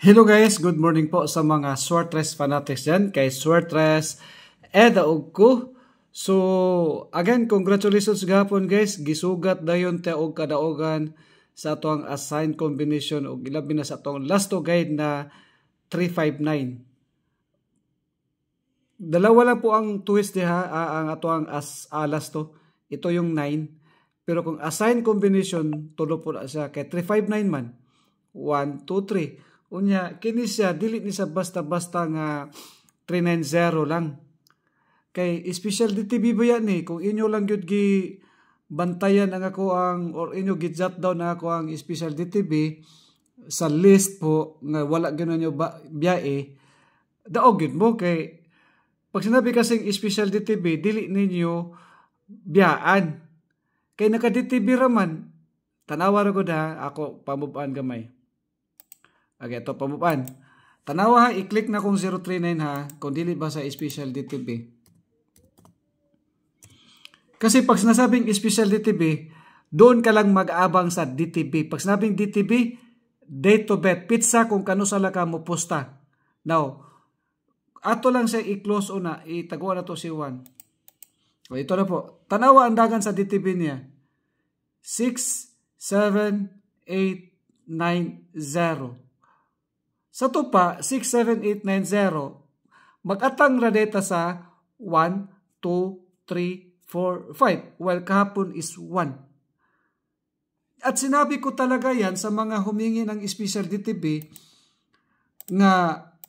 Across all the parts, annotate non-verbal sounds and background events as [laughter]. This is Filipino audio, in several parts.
Hello guys, good morning po sa mga Swartres fanatics dyan, kay Swartres Eda Ugko. So, again, congratulations gapon guys, gisugat dayon te og kadaogan sa atong assigned combination og ilabi na sa atong last to guide na 359. Dalawa lang po ang twist diha ang atong as alas to. Ito yung 9. Pero kung assigned combination, tulo po na siya kay 359 man. 1 2 3 Unya, kini siya, dili ni sa basta-basta nga 390 lang. Kay special DTV ba yan eh? Kung inyo lang yun gi bantayan ang ako ang or inyo jot down na ako ang special DTV sa list po nga wala gano'n nyo ba, biyae, daog yun mo kay pag sinabi kasing special DTV, dili ninyo biyaan. Kay naka-DTV raman, tanawa ra ko da, ako pamuban gamay. Okay, ito pabupan. Tanawa ha, i-click na kung 039 ha, kung dili ba sa special DTB. Kasi pag sinasabing special DTB, doon ka lang mag-abang sa DTB. Pag sinabing DTB, date to bet, pizza kung kano sala ka mo posta. Now, ato lang siya i-close una, itaguan na to si Juan. O ito na po. Tanawa ang dagan sa DTB niya. 6, 7, 8, 9, 0. Sa tupa, 67890. Magatang radeta sa 1, 2, 3, 4, 5. While kahapon is 1. At sinabi ko talaga yan sa mga humingi ng special DTB nga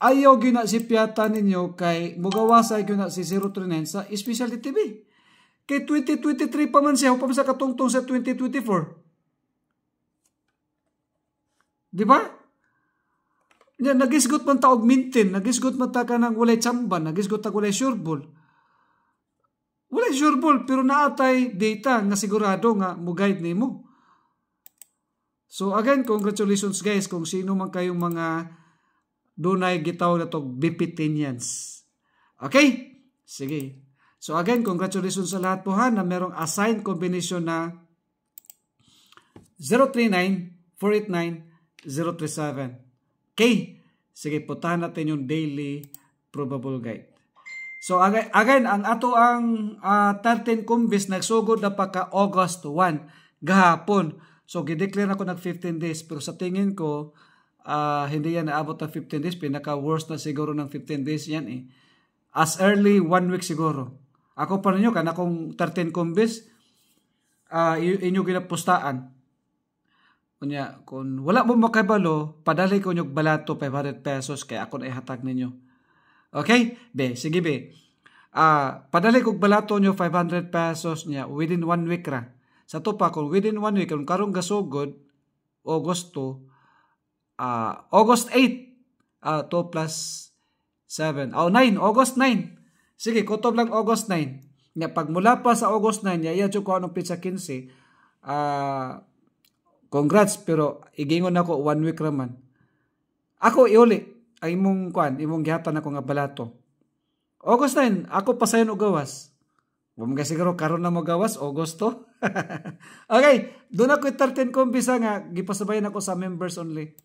ayaw gina si piyata ninyo kay mugawasay na si 039 sa special DTB. Kay 2023 pa man siya, upang sa katungtong sa 2024. Di ba? Nya nagisgot man ta og mintin, nagisgot man ta kanang walay chamban, nagisgot ta walay sureball. Walay sureball pero naatay data nga sigurado nga mo guide nimo. So again, congratulations guys kung sino man kayong mga dunay gitaw na tog Bipitinians. Okay? Sige. So again, congratulations sa lahat po ha na merong assigned combination na 039 489 037. Okay? Sige, putahan natin yung daily probable guide. So again, ang ato ang uh, 13 kumbis nagsugod na pa August 1 gahapon. So gideclare ako nag 15 days pero sa tingin ko uh, hindi yan naabot ng 15 days. Pinaka worst na siguro ng 15 days yan eh. As early one week siguro. Ako pa ninyo, kana 13 kumbis, uh, inyo ginapostaan. Unya, kung wala mo makabalo, padali ko nyog balato 500 pesos kay ako na ihatag ninyo. Okay? Be, sige be. Ah, uh, padali kog balato nyo 500 pesos niya within one week ra. Sa to pa, kung within one week, kung karong gasugod, August 2, uh, ah, August 8, uh, 2 plus 7. Oh, 9. August 9. Sige, kutob lang August 9. Nga pag mula pa sa August 9, niya, iya ko anong pizza 15, ah, uh, Congrats pero igingon ako one week raman. Ako iuli ay imong kwan, imong gihatan ako nga balato. August 9, ako pasayon og gawas. Huwag ka siguro karon na mo gawas, Augusto. [laughs] okay, doon ako 13 kong bisa nga, gipasabayan ako sa members only.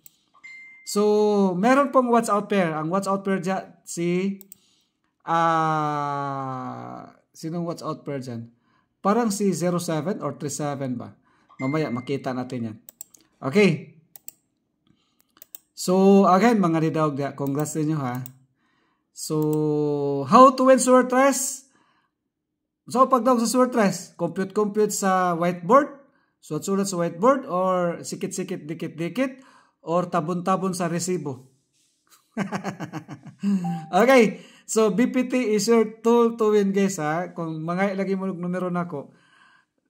So, meron pong watch out pair. Ang watch out pair dyan, si... Uh, sinong watch out pair dyan? Parang si 07 or 37 ba? Mamaya makita natin yan. Okay. So, again mga ridog, congrats ninyo ha. So, how to win sword stress? So, pag daw sa sword stress, compute-compute sa whiteboard, sulat-sulat sa whiteboard, or sikit-sikit, dikit-dikit, or tabon-tabon sa resibo. [laughs] okay, so BPT is your tool to win guys ha. Kung mga lagi mo numero nako,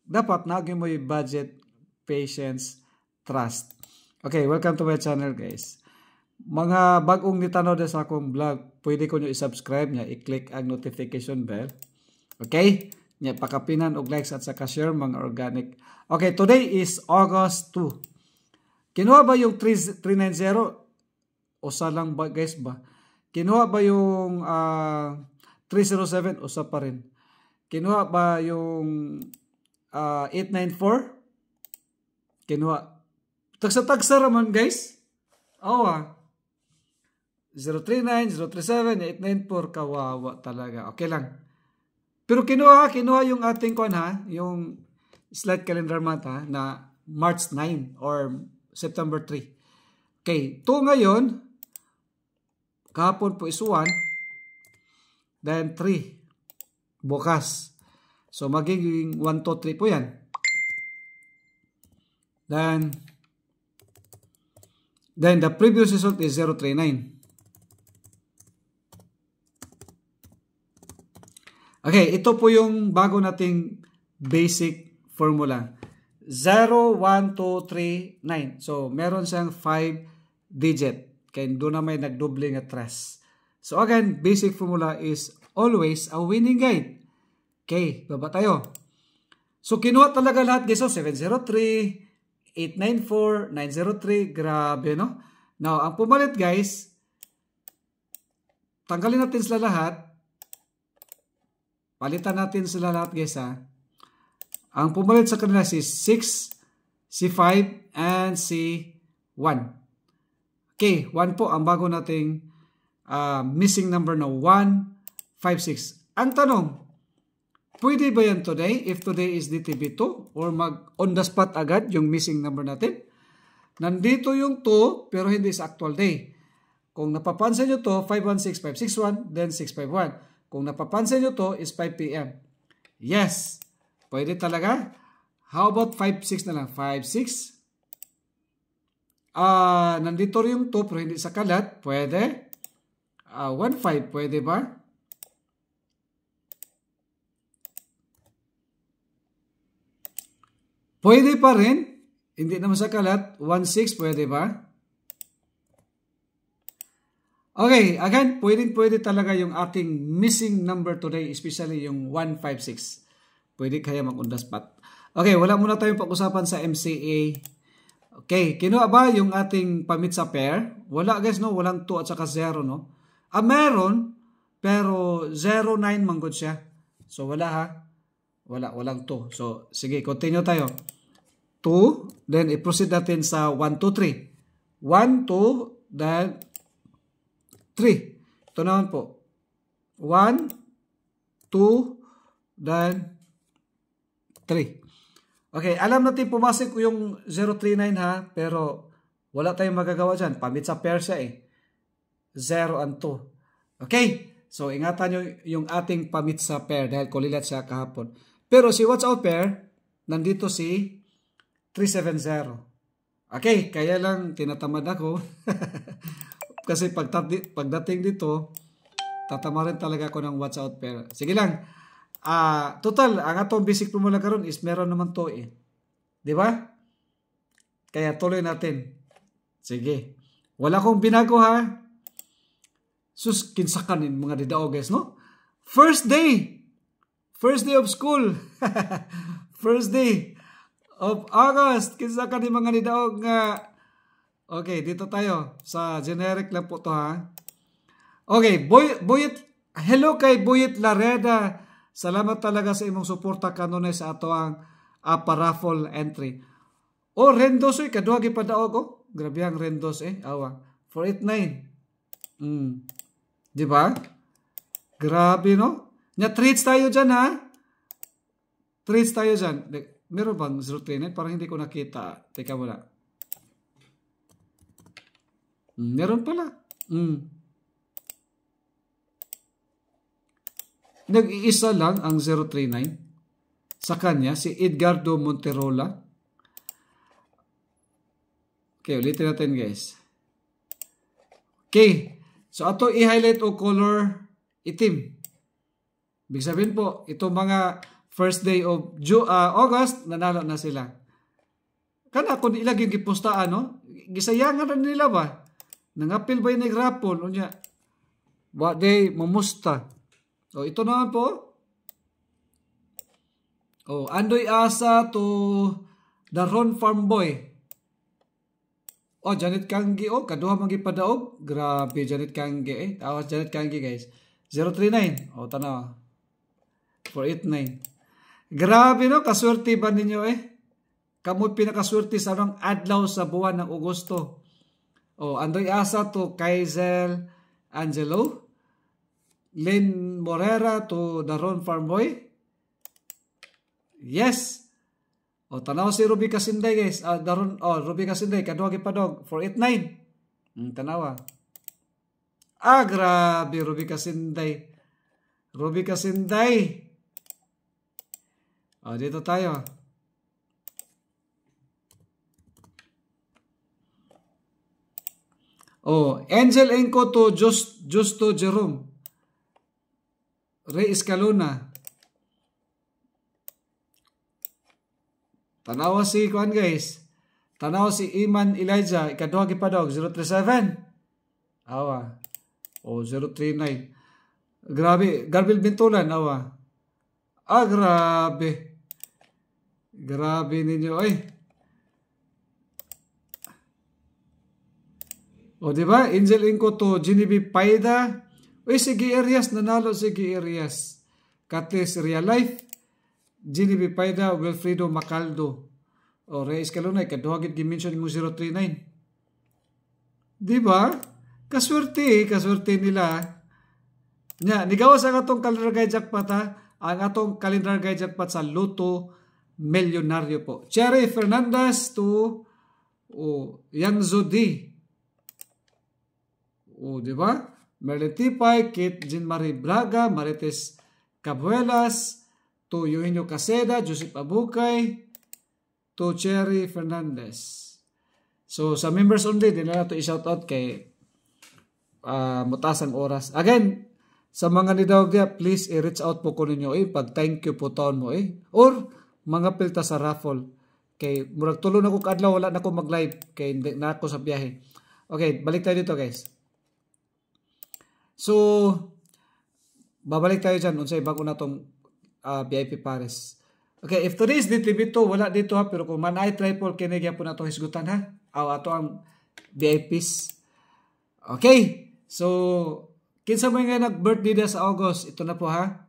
dapat na mo yung budget patience, trust. Okay, welcome to my channel guys. Mga bagong nitanaw din sa akong vlog, pwede ko nyo i-subscribe niya, i-click ang notification bell. Okay? Nya pakapinan og likes at saka share mga organic. Okay, today is August 2. Kinuha ba yung 3, O Usa lang ba guys ba? Kinuha ba yung uh, 307? sa pa rin. Kinuha ba yung uh, ah, 894? Kinuha. Tagsa-tagsa raman guys. Oo 039, 037, 894, kawawa talaga. Okay lang. Pero kinuha, kinuha yung ating kwan ha, yung slide calendar month ha, na March 9 or September 3. Okay, to ngayon, kahapon po is 1, then 3, bukas. So magiging 1, 2, 3 po yan. Then, then the previous result is 039. Okay, ito po yung bago nating basic formula. 01239 So, meron siyang 5 digit. Kaya doon na may nagdoble nga 3. So, again, basic formula is always a winning guide. Okay, baba tayo. So, kinuha talaga lahat, guys. So, 703, 894, 903. Grabe, no? Now, ang pumalit, guys, tanggalin natin sila lahat. Palitan natin sila lahat, guys, ha? Ang pumalit sa kanila si 6, si 5, and si 1. Okay, 1 po ang bago nating uh, missing number na 1, 5, 6. Ang tanong, Pwede ba yan today if today is DTB2 or mag on the spot agad yung missing number natin? Nandito yung 2 pero hindi sa actual day. Kung napapansin nyo to, 516561, then 651. Kung napapansin nyo to is 5 p.m. Yes, pwede talaga. How about 56 na lang? 56. Ah, uh, nandito rin yung 2 pero hindi sa kalat. Pwede. uh, ah, 15 pwede ba? Pwede pa rin. Hindi naman sa kalat. 1.6 pwede ba? Okay, again, pwedeng pwede talaga yung ating missing number today, especially yung 156. Pwede kaya mag-on the spot. Okay, wala muna tayong pag-usapan sa MCA. Okay, kinuha ba yung ating pamit sa pair? Wala guys, no? Walang 2 at saka 0, no? Ah, meron, pero 09 manggod siya. So, wala ha? Wala, walang 2. So, sige, continue tayo. 2, then i-proceed natin sa 1, 2, 3. 1, 2, then 3. Ito naman po. 1, 2, then 3. Okay, alam natin pumasok yung 039 ha, pero wala tayong magagawa dyan. Pamit sa Persia eh. 0 and 2. Okay? So, ingatan nyo yung ating pamit sa pair dahil kulilat siya kahapon. Pero si what's out pair, nandito si 370. Okay, kaya lang tinatamad ako. [laughs] Kasi pagtati, pagdating dito, tatama rin talaga ako ng watch out pero. Sige lang. Uh, total, ang atong basic formula karon is meron naman to eh. Di ba? Kaya tuloy natin. Sige. Wala kong binago ha. Sus, kinsakanin mga didao guys, no? First day! First day of school! [laughs] First day! of August kinsa ka ni mga nidaog nga Okay, dito tayo sa generic lang po to ha. Okay, Boy, Buyet hello kay Boyet Lareda. Salamat talaga sa imong suporta kanunay sa ato ang apa raffle entry. O oh, Rendos oy kaduha gyud padaog ko. Grabe ang Rendos eh, awa. 489. Mm. Di ba? Grabe no? Nya treats tayo diyan ha. Treats tayo diyan. Meron bang 039? Parang hindi ko nakita. Teka muna. Meron pala. Mm. Nag-iisa lang ang 039 sa kanya, si Edgardo Monterola. Okay, ulitin natin guys. Okay. So, ato i-highlight o color itim. Ibig sabihin po, ito mga first day of Ju- uh, August, nanalo na sila. Kana kun ilag yung ano? no? Gisayangan na nila ba? Nangapil ba yung nagrapon? O niya, wa day mamusta. So, ito naman po. Oh, andoy asa to the Ron Farm Boy. Oh, Janet Kangi. Oh, kaduha mong gipadaog. Grabe, Janet Kangi. Eh, tawas Janet Kangi, guys. 039. Oh, tanaw. 489. Grabe no, kaswerte ba ninyo eh? Kamo't pinakaswerte sa anong adlaw sa buwan ng Agosto. O, oh, Andoy Asa to Kaiser Angelo, Lynn Morera to Daron Farmboy. Yes! O, oh, tanaw si Ruby Kasinday guys. Uh, Daron, oh, Ruby Kasinday, kaduha gipadog, 489. Mm, tanawa. Ah. ah, grabe, Ruby Kasinday. Ruby Kasinday. O, dito tayo. O, Angel Enco to Just, Justo Jerome. Ray Escalona. Tanawa si Kuan guys. Tanawa si Iman Elijah. Ikaduha kipadog. 037. Awa. O 039. Grabe. Garbil Bintulan. Awa. Ah, grabe. Grabe ninyo. Ay! O, di ba? Angel Inco to Genevieve Paida. Uy, si Arias. Nanalo si Arias. Katlis Real Life. Genevieve Paida. Wilfredo Macaldo. O, Reyes Calunay. Kaduhagit gimension mo 039. Di ba? Kaswerte, kaswerte nila. Nya, nigawas ang atong calendar guide jackpot ha. Ang atong calendar guide jackpot sa Loto Milyonaryo po. Cherry Fernandez to oh, Yanzo Zodi. O, oh, di ba? Merlin Tipay, Kate Jean Braga, Marites Cabuelas, to Eugenio Caseda, Joseph Abukay, to Cherry Fernandez. So, sa members only, din na to i-shout out kay uh, Mutasang Oras. Again, sa mga nidawag niya, please i-reach out po ko ninyo eh, pag thank you po taon mo eh. Or, mga pilta sa raffle. Kay murag tulo na ko kadlaw wala na ko mag-live kay hindi na ako sa biyahe. Okay, balik tayo dito guys. So babalik tayo diyan unsay bago na tong uh, ah, VIP Paris. Okay, if today is dito wala dito ha pero kung man ay triple kini gyapon to hisgutan ha. Aw ato ang VIPs. Okay. So kinsa may nga nag-birthday sa August, ito na po ha.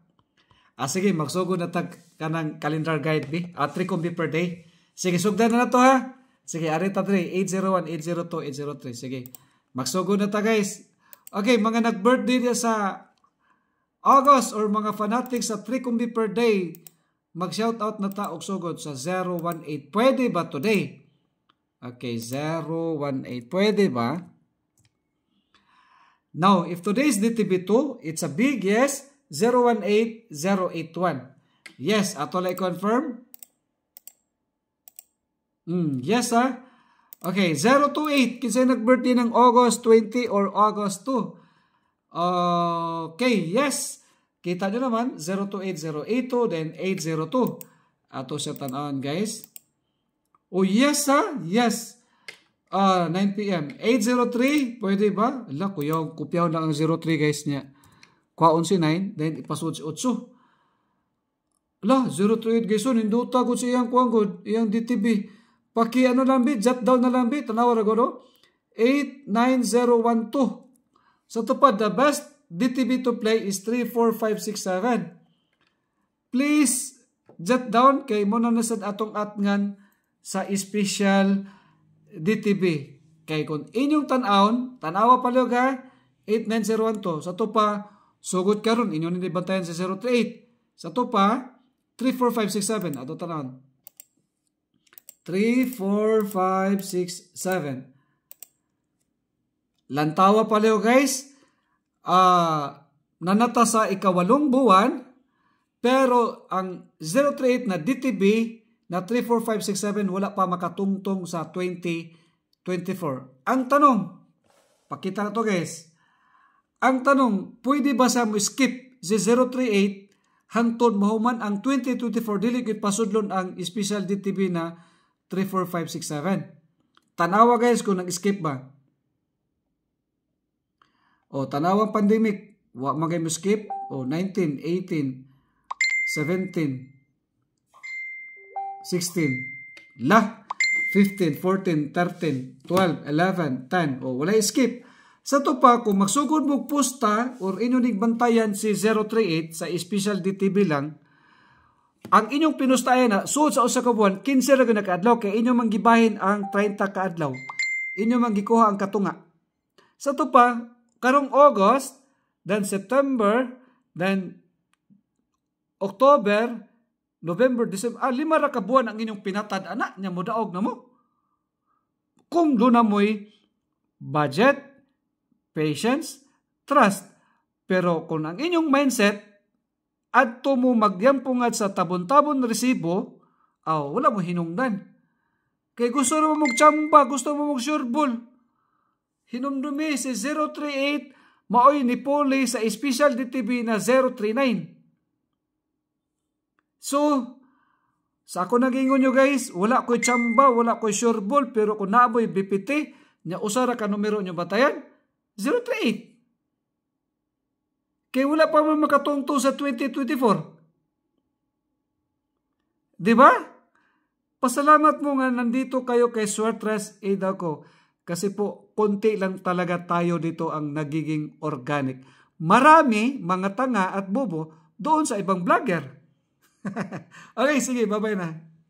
Ah, sige, magsugo na tag kanang calendar guide bi. Ah, 3 kumbi per day. Sige, sugdan na na to ha. Sige, ari ta 3. 801, 802, 803. Sige. Magsugo na ta guys. Okay, mga nag-birthday niya sa August or mga fanatics sa 3 kumbi per day. Mag-shoutout na ta og sugod sa 018. Pwede ba today? Okay, 018. Pwede ba? Now, if today's DTB2, it's a big yes. 018081. Yes, atolay ah, confirm. Mm, yes ha. Ah. Okay, 028 kinsa nag-birthday ng August 20 or August 2. Okay, yes. Kita nyo naman 028082 then 802. Ato sa tan-an guys. Oh yes ha, ah. yes. Ah, uh, 9 PM. 803, pwede ba? Ala, kuyaw, kupyaw lang ang 03 guys niya. Kwa 11.9, then ipasod si la Ala, 028 guys, so ninduta ko si iyang kuang god, iyang DTB. Paki ano lang bi, jot down na lang bi, tanawa ra godo. 89012. So tupad, the best DTB to play is 34567. Please jot down kay mo na nasad atong atngan sa special DTB. Kay kung inyong tanawon, tanawa pa lugar, 89012. Sa so, to pa, Sugod karon inyo ni bantayan sa 038. Sa to pa 34567 4 ato tanan. 34567. Lantawa pa leo 7 Lantawa guys. Uh, nanata sa ikawalong buwan pero ang 038 na DTB na 34567 wala pa makatungtong sa 2024. Ang tanong, pakita na to guys. Ang tanong, pwede ba sa mo skip si 038 hangtod mahuman ang 2024 dili gid pasudlon ang special DTB na 34567. Tanawa guys kung nag-skip ba. O tanawa pandemic, wa magay mo skip o 19, 18, 17, 16, la, 15, 14, 13, 12, 11, 10, o wala skip. Sa pa, kung magsugod mo pusta or inunig bantayan si 038 sa special DTV lang, ang inyong pinustayan na suod sa usa ka buwan, 15 ra gyud kaadlaw kay inyong manggibahin ang 30 ka adlaw. Inyong manggikuha ang katunga. Sa pa, karong August, then September, then October, November, December, ah, lima ra ka buwan ang inyong pinatad ana nya daog na mo. Kung luna mo'y budget, patience, trust. Pero kung ang inyong mindset at mo magyampungat sa tabon-tabon resibo, aw oh, wala mo hinungdan. Kay gusto mo magchamba, gusto mo magsurbol. Hinumdumi si 038 maoy ni Poli sa Special DTV na 039. So, sa ako nagingon nyo guys, wala ko'y chamba, wala ko'y sureball, pero kung naaboy BPT, nya usara ka numero nyo batayan, 0 to 8. Kaya wala pa man makatungtong sa 2024. Diba? Pasalamat mo nga nandito kayo kay Swartres Edako. Kasi po, konti lang talaga tayo dito ang nagiging organic. Marami, mga tanga at bobo, doon sa ibang vlogger. [laughs] okay, sige, babay na.